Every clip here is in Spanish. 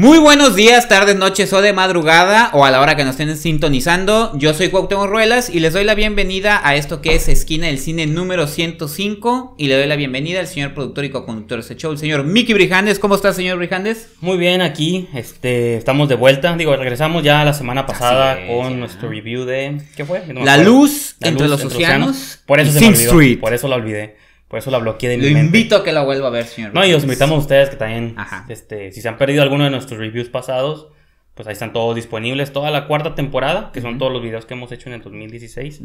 Muy buenos días, tardes, noches o de madrugada o a la hora que nos estén sintonizando. Yo soy Cuauhtémoc Ruelas y les doy la bienvenida a esto que es Esquina del Cine número 105 y le doy la bienvenida al señor productor y co-conductor de este show, el señor Mickey Brijandes. ¿Cómo está, señor Brijandes? Muy bien, aquí este, estamos de vuelta. Digo, regresamos ya la semana pasada con nuestro review de... ¿Qué fue? la, luz entre los océanos. Por eso se me olvidó. Por eso la olvidé. Por eso la bloqueé de mi Lo invito a que la vuelva a ver, señor. No, y invitamos a ustedes que también, este, si se han perdido alguno de nuestros reviews pasados, pues ahí están todos disponibles. Toda la cuarta temporada, que son todos los videos que hemos hecho en el 2016,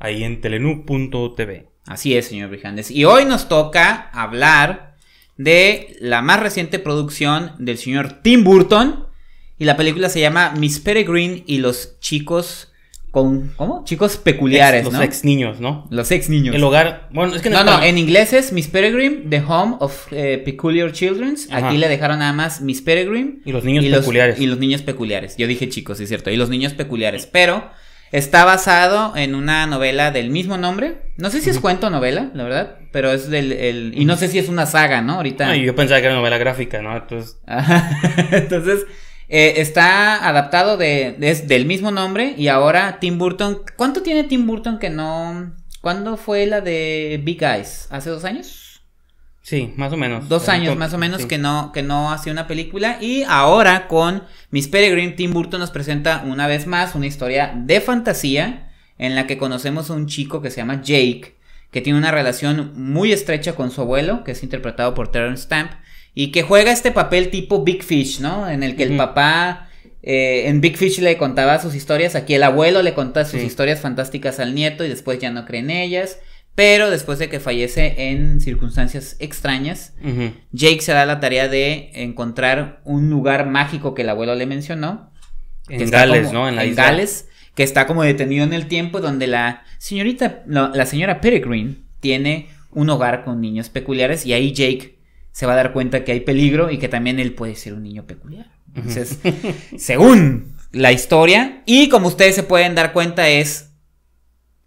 ahí en telenu.tv. Así es, señor Brijandes. Y hoy nos toca hablar de la más reciente producción del señor Tim Burton. Y la película se llama Miss Peregrine y los chicos con, ¿cómo? Chicos peculiares, los ex niños, ¿no? Los ex niños. El hogar, bueno, es que... No, no, no en inglés es Miss Peregrine, The Home of eh, Peculiar Children. Aquí le dejaron nada más Miss Peregrine. Y los niños peculiares. y los niños peculiares. Yo dije chicos, es cierto. Y los niños peculiares. Pero está basado en una novela del mismo nombre. No sé si es cuento o novela, la verdad. Pero es del... y no sé si es una saga, ¿no? Ahorita... Ah, yo pensaba que era novela gráfica, ¿no? Entonces... Entonces... Eh, está adaptado de, del mismo nombre y ahora Tim Burton. ¿Cuánto tiene Tim Burton que no... ¿Cuándo fue la de Big Eyes? ¿Hace dos años? Sí, más o menos. Dos años más o menos que no, que no hacía una película. Y ahora con Miss Peregrine, Tim Burton nos presenta una vez más una historia de fantasía en la que conocemos a un chico que se llama Jake, que tiene una relación muy estrecha con su abuelo, que es interpretado por Terrence Stamp, y que juega este papel tipo Big Fish, ¿no? En el que el papá, eh, en Big Fish le contaba sus historias, aquí el abuelo le contaba sus historias fantásticas al nieto y después ya no cree en ellas. Pero después de que fallece en circunstancias extrañas, Jake se da la tarea de encontrar un lugar mágico que el abuelo le mencionó. En Gales, ¿no? En, la en Gales, que está como detenido en el tiempo donde la señorita, la señora Peregrine tiene un hogar con niños peculiares y ahí Jake se va a dar cuenta que hay peligro y que también él puede ser un niño peculiar. Entonces, según la historia, y como ustedes se pueden dar cuenta, es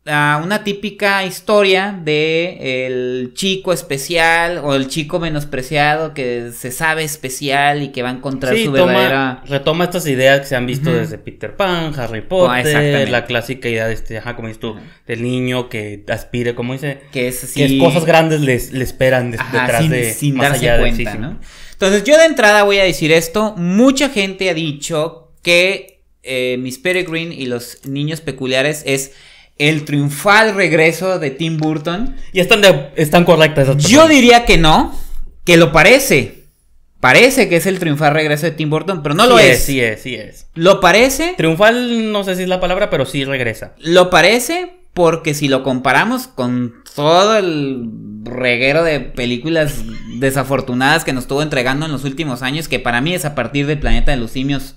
una típica historia de el chico especial o el chico menospreciado que se sabe especial y que va a encontrar su verdadera retoma estas ideas que se han visto desde Peter Pan, Harry Potter, ah, la clásica idea de este, ajá, como dices tú, del niño que aspire, como dice, que es, así... cosas grandes le esperan detrás de Entonces, yo de entrada voy a decir esto, mucha gente ha dicho que eh, Miss Peregrine y los niños peculiares es el triunfal regreso de Tim Burton. Y están, están correctas esas Yo diría que no, que lo parece. Parece que es el triunfal regreso de Tim Burton, pero no lo es. es. Sí es, sí es. Lo parece. Triunfal no sé si es la palabra, pero sí regresa. Lo parece porque si lo comparamos con todo el reguero de películas desafortunadas que nos estuvo entregando en los últimos años, que para mí es a partir del Planeta de los Simios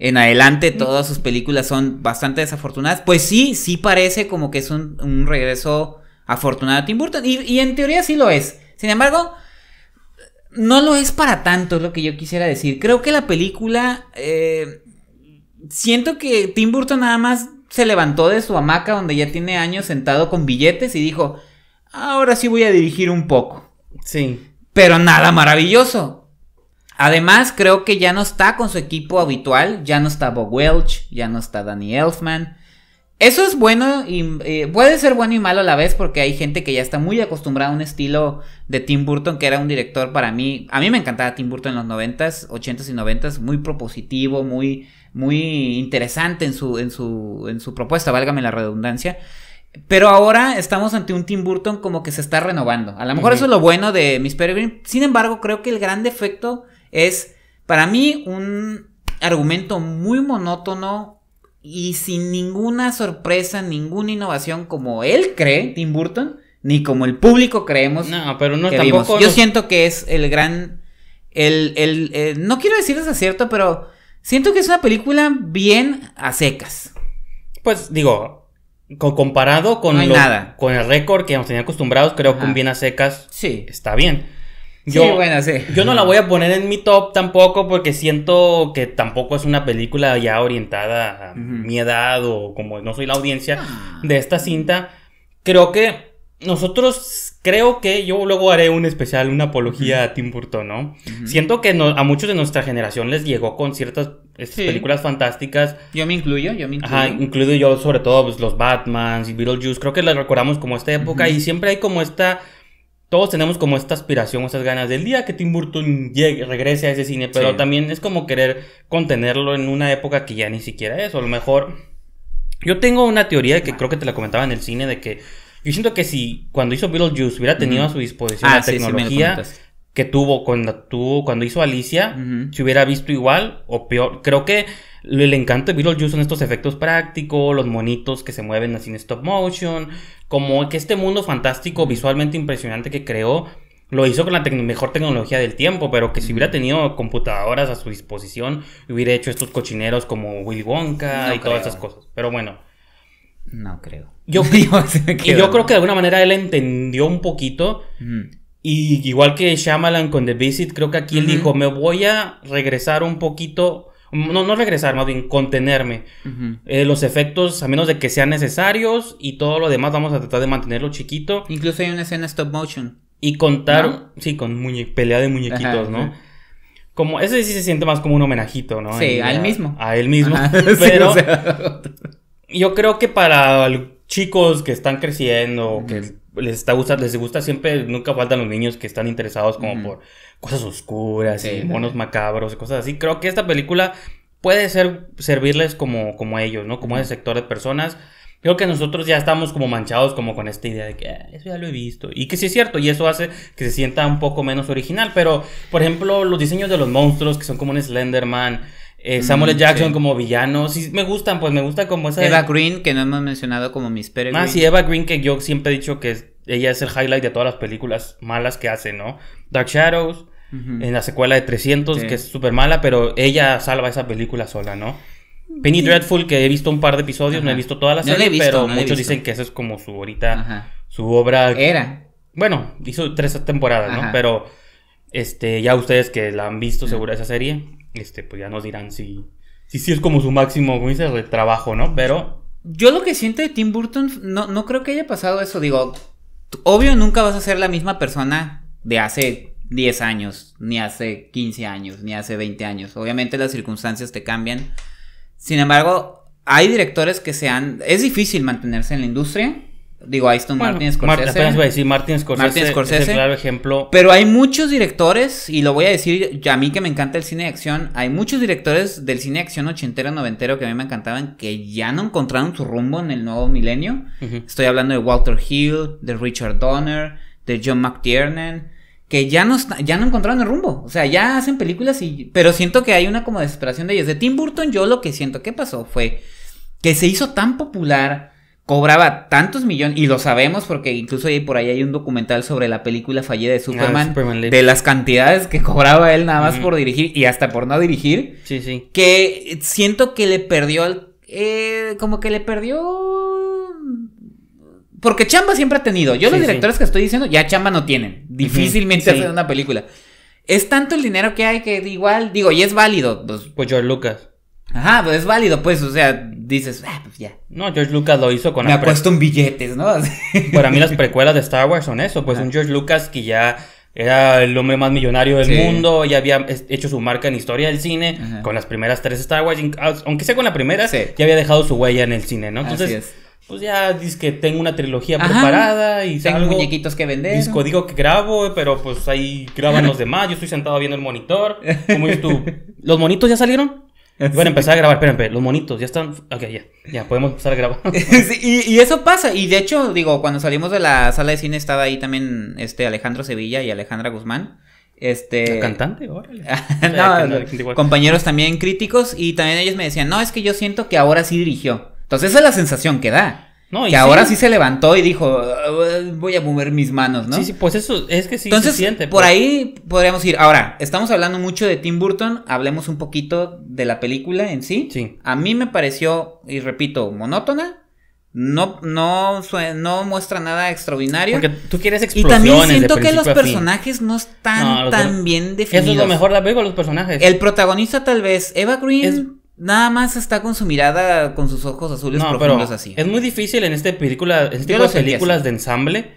en adelante todas sus películas son bastante desafortunadas, pues sí, sí parece como que es un, regreso afortunado a Tim Burton. Y, en teoría sí lo es. Sin embargo, no lo es para tanto, es lo que yo quisiera decir. Creo que la película... Eh, siento que Tim Burton nada más se levantó de su hamaca donde ya tiene años sentado con billetes y dijo, ahora sí voy a dirigir un poco. Sí. Pero nada maravilloso. Además, creo que ya no está con su equipo habitual, ya no está Bob Welch, ya no está Danny Elfman. Eso es bueno y eh, puede ser bueno y malo a la vez porque hay gente que ya está muy acostumbrada a un estilo de Tim Burton que era un director para mí, a mí me encantaba Tim Burton en los 90s, 80s y 90s, muy propositivo, muy muy interesante en su en su en su propuesta, válgame la redundancia. Pero ahora estamos ante un Tim Burton como que se está renovando. A lo mejor eso es lo bueno de Miss Peregrine. Sin embargo, creo que el gran defecto es para mí un argumento muy monótono y sin ninguna sorpresa, ninguna innovación como él cree, Tim Burton, ni como el público creemos. No, pero no tampoco. Yo siento que es el gran. El, eh, no quiero decir desacierto, pero siento que es una película bien a secas. Pues digo, comparado con, con el récord que hemos tenido acostumbrados, creo que un bien a secas sí. está bien. Yo, Yo no la voy a poner en mi top tampoco porque siento que tampoco es una película ya orientada a mi edad o como no soy la audiencia ah. de esta cinta. Creo que nosotros, creo que yo luego haré un especial, una apología a Tim Burton, ¿no? Siento que a muchos de nuestra generación les llegó con ciertas películas fantásticas. Yo me incluyo, yo me incluyo. Ajá, incluido yo sobre todo pues, los Batmans y Beetlejuice. Creo que las recordamos como esta época y siempre hay como esta todos tenemos como esta aspiración, esas ganas del día que Tim Burton llegue, regrese a ese cine, pero también es como querer contenerlo en una época que ya ni siquiera es, o a lo mejor... Yo tengo una teoría que creo que te la comentaba en el cine de que yo siento que si cuando hizo Beetlejuice hubiera tenido a su disposición ah, la tecnología que tuvo cuando, tuvo cuando hizo Alicia, se hubiera visto igual o peor. Creo que le, encanto de Beetlejuice son estos efectos prácticos, los monitos que se mueven así en stop motion, como que este mundo fantástico visualmente impresionante que creó lo hizo con la mejor tecnología del tiempo, pero que si hubiera tenido computadoras a su disposición, hubiera hecho estos cochineros como Willy Wonka y todas esas cosas. Pero bueno. No creo. Yo, yo creo que de alguna manera él entendió un poquito. Y igual que Shyamalan con The Visit, creo que aquí él dijo, me voy a regresar un poquito no, no regresar, más bien contenerme. Eh, los efectos, a menos de que sean necesarios y todo lo demás, vamos a tratar de mantenerlo chiquito. Incluso hay una escena stop motion. Y contar, sí, con pelea de muñequitos, ¿no? Como, ese sí se siente más como un homenajito, ¿no? Sí, a él mismo. A él mismo. pero yo creo que para chicos que están creciendo, que les está gusta, les gusta siempre, nunca faltan los niños que están interesados como por cosas oscuras y monos macabros y cosas así. Creo que esta película puede ser servirles como, como a ellos, ¿no? Como a ese sector de personas. Creo que nosotros ya estamos como manchados como con esta idea de que eso ya lo he visto. Y que sí es cierto, y eso hace que se sienta un poco menos original. Pero, por ejemplo, los diseños de los monstruos que son como un Slenderman, eh, Samuel Jackson como villano. Sí, me gustan, pues me gusta como esa. Eva Green, que no hemos mencionado como Miss Peregrine. Ah, sí, Eva Green, que yo siempre he dicho que es ella es el highlight de todas las películas malas que hace, ¿no? Dark Shadows, en la secuela de 300, que es súper mala, pero ella salva esa película sola, ¿no? Penny Dreadful, que he visto un par de episodios, no he visto toda la serie, pero muchos dicen que esa es como su ahorita, su obra. Era. Bueno, hizo tres temporadas, ¿no? Pero este, ya ustedes que la han visto seguro esa serie, este, pues ya nos dirán si, si, si es como su máximo, de trabajo, ¿no? Pero. Yo lo que siento de Tim Burton, no, no creo que haya pasado eso. Digo, obvio nunca vas a ser la misma persona de hace 10 años, ni hace 15 años, ni hace 20 años. Obviamente las circunstancias te cambian. Sin embargo, hay directores que se han... Es difícil mantenerse en la industria Digo, Aston Martin Scorsese. Scorsese. Es un claro ejemplo. Pero hay muchos directores, y lo voy a decir a mí que me encanta el cine de acción, hay muchos directores del cine de acción ochentero, noventero que a mí me encantaban que ya no encontraron su rumbo en el nuevo milenio. Estoy hablando de Walter Hill, de Richard Donner, de John McTiernan, que ya no, ya no encontraron el rumbo. O sea, ya hacen películas y... Pero siento que hay una como desesperación de ellos. De Tim Burton yo lo que siento que pasó fue que se hizo tan popular cobraba tantos millones, y lo sabemos porque incluso ahí por ahí hay un documental sobre la película fallida de ah, Superman, de las cantidades que cobraba él nada más por dirigir y hasta por no dirigir, sí, sí. que siento que le perdió, eh, como que le perdió... Porque Chamba siempre ha tenido. Yo los directores que estoy diciendo, ya Chamba no tienen. Difícilmente hacen una película. Es tanto el dinero que hay que igual, digo, y es válido. Pues, pues George Lucas. Ajá, pues es válido, pues, o sea, dices, ah, pues ya. No, George Lucas lo hizo con... Me puesto en billetes, ¿no? Para mí las precuelas de Star Wars son eso, pues un ah. George Lucas que ya era el hombre más millonario del mundo, ya había hecho su marca en historia del cine, con las primeras tres Star Wars, aunque sea con la primera, ya había dejado su huella en el cine, ¿no? Entonces... pues ya dice que tengo una trilogía preparada y tengo muñequitos que vender. Disco digo que grabo, pero pues ahí graban los demás. Yo estoy sentado viendo el monitor. ¿Cómo ¿los monitos ya salieron? Bueno, empezar a grabar, espérenme, los monitos, ya están. Ok, ya, ya, podemos empezar a grabar. y, eso pasa, y de hecho, digo, cuando salimos de la sala de cine estaba ahí también este Alejandro Sevilla y Alejandra Guzmán. Este... cantante, órale. compañeros también críticos, y también ellos me decían, no, es que yo siento que ahora sí dirigió. Entonces, esa es la sensación que da que ahora sí. se levantó y dijo, ah, voy a mover mis manos, ¿no? Sí, sí, pues eso es que sí se siente. Por pues. ahí podríamos ir. Ahora, estamos hablando mucho de Tim Burton, hablemos un poquito de la película en sí. Sí. A mí me pareció, y repito, monótona. No, no, no muestra nada extraordinario. Porque tú quieres explosiones. Y también siento que los personajes no están tan bien definidos. Eso es lo mejor de la los personajes. El protagonista tal vez, Eva Green... Nada más está con su mirada, con sus ojos azules profundos pero así. Es muy difícil en este película, en este tipo películas de ensamble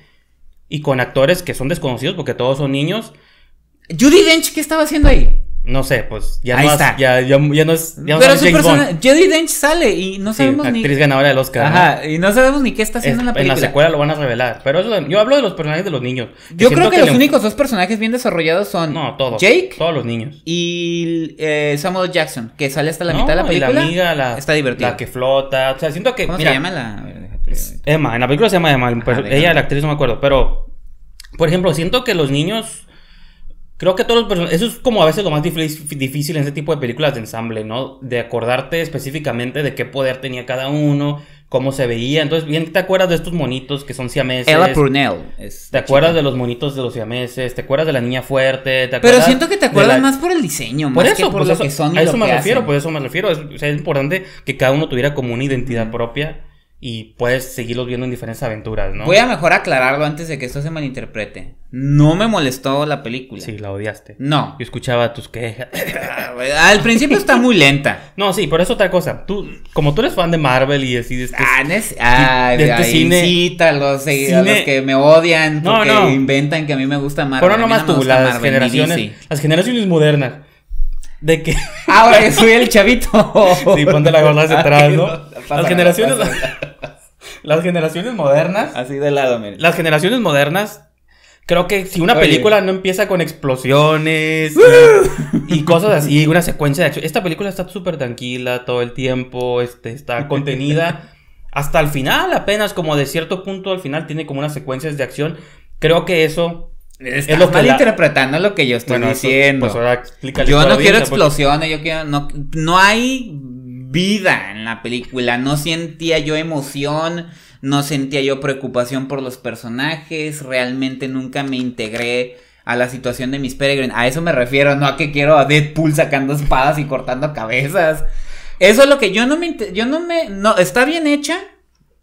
y con actores que son desconocidos porque todos son niños. Judy Dench, ¿qué estaba haciendo ahí? no sé, pues ya no está. ya, ya, no es. Ya no Pero su persona, Jodie Dench sale y no sabemos sí, actriz ni. Actriz ganadora del Oscar. Ajá, y no sabemos ni qué está haciendo en la película. En la secuela lo van a revelar. Pero eso yo hablo de los personajes de los niños. Yo creo que, los únicos dos personajes bien desarrollados son. No, todos. Jake. Todos los niños. Y eh, Samuel Jackson, que sale hasta la mitad de la película. Y la amiga, la. Está divertida. La que flota. O sea, siento que. ¿Cómo se llama la.? Emma, en la película se llama Emma. ella, la actriz, no me acuerdo. Pero, por ejemplo, siento que los niños Creo que todos los personajes, eso es como a veces lo más difícil en ese tipo de películas de ensamble, ¿no? De acordarte específicamente de qué poder tenía cada uno, cómo se veía. Entonces, bien, ¿te acuerdas de estos monitos que son siameses? Ella Prunell. ¿Te acuerdas de los monitos de los siameses? ¿Te acuerdas de la niña fuerte? ¿Te acuerdas... Pero siento que te acuerdas más por el diseño, más por eso, que por pues, lo eso, que son A eso me refiero, por eso me refiero. Es, importante que cada uno tuviera como una identidad propia y puedes seguirlos viendo en diferentes aventuras, ¿no? Voy a mejor aclararlo antes de que esto se malinterprete. No me molestó la película. Sí, la odiaste. No. Yo escuchaba tus quejas. Al principio está muy lenta. No, sí, por eso otra cosa. Tú, como tú eres fan de Marvel y decides que... Ah, de, tu cine, los, que me odian que no, inventan que a mí me gusta Marvel. Pero nomás tú, las generaciones, las generaciones modernas. De que. Ah, ahora que soy el chavito. sí, ponte la gorda hacia atrás, ¿no? las generaciones. Las generaciones modernas. Así de lado, miren. Las generaciones modernas. Creo que si una película no empieza con explosiones eh, y, cosas así, una secuencia de acción. Esta película está súper tranquila todo el tiempo, este, está contenida. Hasta el final, apenas como de cierto punto al final, tiene como unas secuencias de acción. Creo que eso es lo mal interpretando lo que yo estoy diciendo. pues ahora yo no quiero pues. explosiones, yo quiero. No, no hay vida en la película. No sentía yo emoción, no sentía yo preocupación por los personajes, realmente nunca me integré a la situación de Miss Peregrine. A eso me refiero, no a que quiero a Deadpool sacando espadas y cortando cabezas. Eso es lo que yo no me yo no me no está bien hecha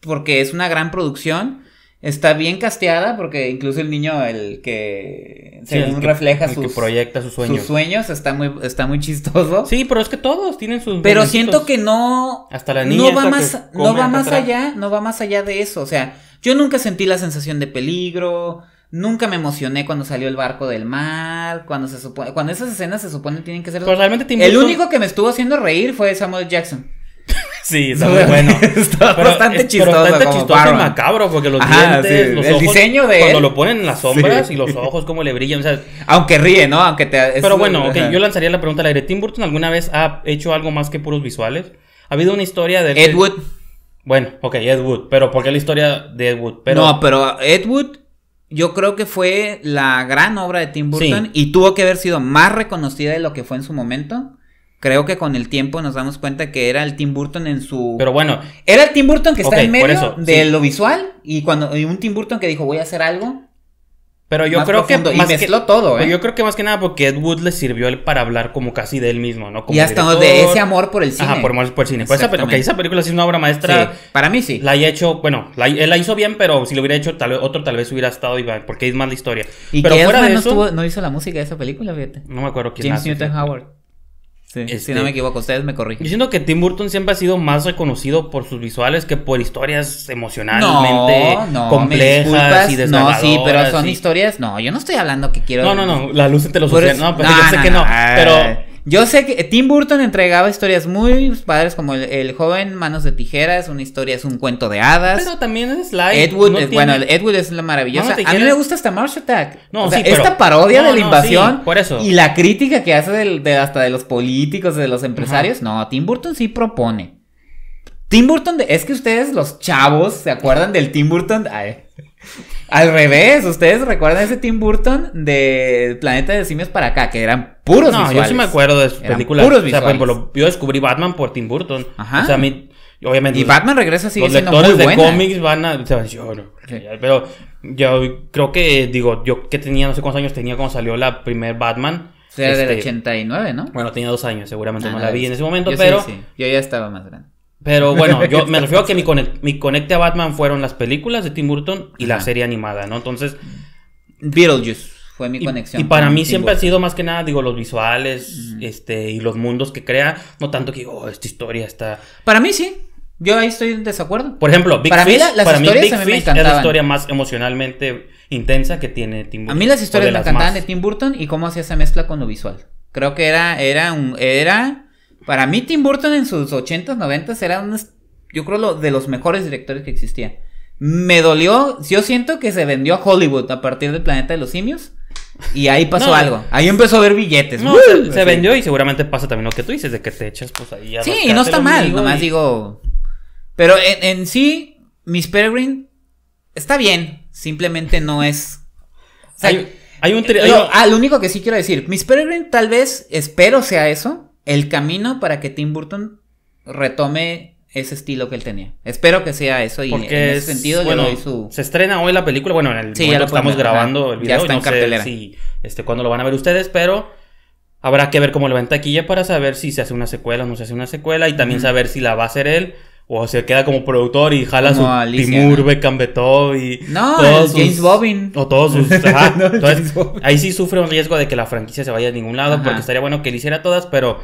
porque es una gran producción, Está bien casteada porque incluso el niño, el que refleja el que proyecta sus sueños. Sus sueños está muy, está muy chistoso. Sí, pero es que todos tienen sus. Pero siento que no. Hasta la niña. No va más, no va más allá, no va más allá de eso. O sea, yo nunca sentí la sensación de peligro. Nunca me emocioné cuando salió el barco del mar, cuando se supone, cuando esas escenas se supone tienen que ser. Pues realmente El único que me estuvo haciendo reír fue Samuel Jackson. Sí, está muy bueno. está bastante chistoso. Pero bastante chistoso y macabro, porque los dientes, los de Cuando lo ponen en las sombras y los ojos, cómo le brillan. O sea, Aunque ríe, ¿no? Aunque te. Pero bueno, yo lanzaría la pregunta al aire. ¿Tim Burton alguna vez ha hecho algo más que puros visuales? ¿Ha habido una historia de. Edward Bueno, ok, Edward Pero ¿por qué la historia de Ed No, pero Edward yo creo que fue la gran obra de Tim Burton y tuvo que haber sido más reconocida de lo que fue en su momento creo que con el tiempo nos damos cuenta que era el Tim Burton en su. Pero bueno. Era el Tim Burton que está en medio de lo visual y cuando un Tim Burton que dijo voy a hacer algo. Pero yo creo que. y mezcló todo, ¿eh? Yo creo que más que nada porque Ed Wood le sirvió él para hablar como casi de él mismo, ¿no? Como y hasta de ese amor por el cine. Ajá, por, por el cine. Pues esa, película sí es una obra maestra. para mí sí. La he hecho, bueno, la, él la hizo bien, pero si lo hubiera hecho tal, otro, tal vez hubiera estado igual, porque es más la historia. ¿Y pero fuera No, estuvo, no hizo la música de esa película, fíjate. No me acuerdo quién James Newton Howard. Sí, si no este, me equivoco, ustedes me corrigen. diciendo siento que Tim Burton siempre ha sido más reconocido por sus visuales que por historias emocionalmente no, no, complejas y No, sí, pero son historias. No, yo no estoy hablando que quiero. No, no, no, la luz te los océanos. Pues, no, pero sé que no. Pero yo sé que Tim Burton entregaba historias muy padres como el, joven Manos de Tijeras, una historia es un cuento de hadas. Pero también es live. es, bueno, Edward es la maravillosa. A mí me gusta hasta Marsh Attack. No, esta parodia de la invasión por eso. y la crítica que hace de, hasta de los políticos, de los empresarios, no, Tim Burton sí propone. Tim Burton, es que ustedes los chavos se acuerdan del Tim Burton. Ay. Al revés, ¿ustedes recuerdan ese Tim Burton de Planeta de Simios para acá? Que eran puros no, yo sí me acuerdo de sus películas. Puros visuales. yo descubrí Batman por Tim Burton. Ajá. O sea, obviamente. Y Batman regresa así. los lectores de cómics van a. yo, Pero yo creo que, digo, yo que tenía, no sé cuántos años tenía cuando salió la primer Batman. O sea, del 89, este, ¿no? Bueno, tenía dos años, seguramente ah, la vi en ese momento, pero. Sí, sí. Yo ya estaba más grande. Pero bueno, yo me refiero a que mi, conecte a Batman fueron las películas de Tim Burton y la serie animada, ¿no? Entonces. Beetlejuice fue mi conexión. Y para mí siempre ha sido más que nada, digo, los visuales este, y los mundos que crea. No tanto que, oh, esta historia está. Para mí sí. Yo ahí estoy en desacuerdo. Por ejemplo, Big para mí para mí Big Fish es la historia más emocionalmente intensa que tiene Tim Burton. A mí las historias me encantaban de Tim Burton y cómo hacía esa mezcla con lo visual. Creo que era, era un, era para mí Tim Burton en sus 80s, 90s era uno yo creo, lo, de los mejores directores que existía. Me dolió, yo siento que se vendió a Hollywood a partir del Planeta de los Simios. Y ahí pasó algo. Ahí empezó a ver billetes. se, vendió y seguramente pasa también lo que tú dices, de que te echas pues ahí a Sí, y no está mal, nomás digo. Pero en, sí, Miss Peregrine está bien. Simplemente no es. hay, un. Hay Ah, lo único que sí quiero decir, Miss Peregrine tal vez, espero sea eso el camino para que Tim Burton retome ese estilo que él tenía. Espero que sea eso y en ese sentido bueno, su... Se estrena hoy la película, bueno, en el sí, estamos grabando el video. Ya está en cartelera. Sé este, cuándo lo van a ver ustedes, pero habrá que ver cómo lo ventaquilla para saber si se hace una secuela o no se hace una secuela y también saber si la va a hacer él o se queda como productor y jala su Timur, y no, James Bobbin. O todos sus. ahí sí sufre un riesgo de que la franquicia se vaya a ningún lado, porque estaría bueno que le hiciera todas, pero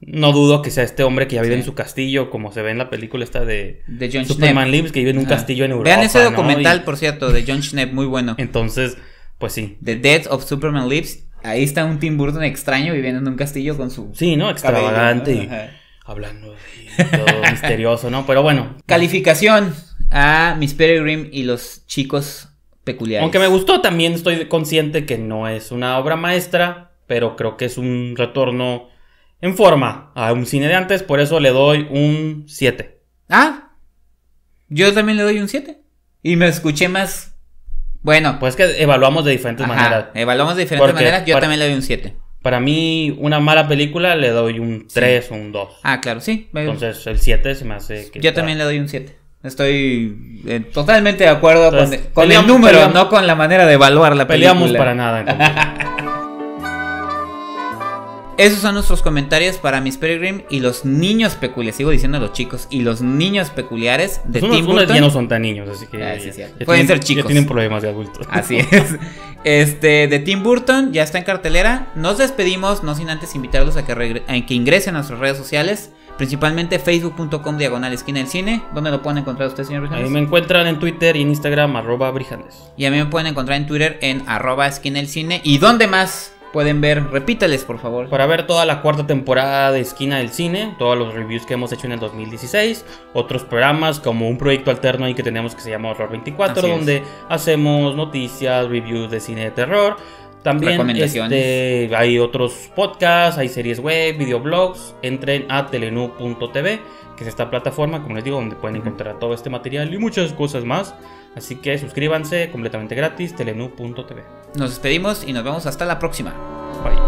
no dudo que sea este hombre que ya vive en su castillo, como se ve en la película esta de, de John Superman Lives, que vive en un castillo en Europa. Vean ese documental, por cierto, de John Schnepp, muy bueno. Entonces, pues sí. The Death of Superman Lips. Ahí está un Tim Burton extraño viviendo en un castillo con su. Sí, ¿no? Extravagante. hablando de todo misterioso, ¿no? Pero bueno. Calificación a Miss Peregrine y los chicos peculiares. Aunque me gustó, también estoy consciente que no es una obra maestra, pero creo que es un retorno en forma a un cine de antes, por eso le doy un 7. Ah, yo también le doy un 7. Y me escuché más. Bueno. Pues que evaluamos de diferentes maneras. Evaluamos de diferentes maneras, yo también le doy un 7. Para mí, una mala película le doy un 3 o un 2. Ah, claro, sí. Entonces, el 7 se me hace Yo también le doy un 7. Estoy eh, totalmente de acuerdo con, el número, no con la manera de evaluar la película. Peleamos para nada, entonces. Esos son nuestros comentarios para Miss Peregrine y los niños peculiares. Sigo diciendo a los chicos y los niños peculiares de Tim unos, Burton. no son tan niños, así que. Ah, pueden ser chicos. Ya tienen problemas de adultos. Así es. Este, de Tim Burton, ya está en cartelera. Nos despedimos, no sin antes invitarlos a que, ingresen a nuestras redes sociales. Principalmente facebook.com diagonal esquina del cine. ¿Dónde lo pueden encontrar ustedes señor Brijandes? me encuentran en Twitter y en Instagram, arroba Y a mí me pueden encontrar en Twitter en arroba esquina del cine. ¿Y dónde más? pueden ver. Repítales, por favor. Para ver toda la cuarta temporada de Esquina del Cine, todos los reviews que hemos hecho en el 2016, otros programas como un proyecto alterno ahí que tenemos que se llama Horror 24, donde hacemos noticias, reviews de cine de terror. También este, hay otros podcasts, hay series web, videoblogs. Entren a telenu.tv, que es esta plataforma, como les digo, donde pueden encontrar todo este material y muchas cosas más. Así que suscríbanse completamente gratis, telenu.tv. Nos despedimos y nos vemos hasta la próxima. Bye.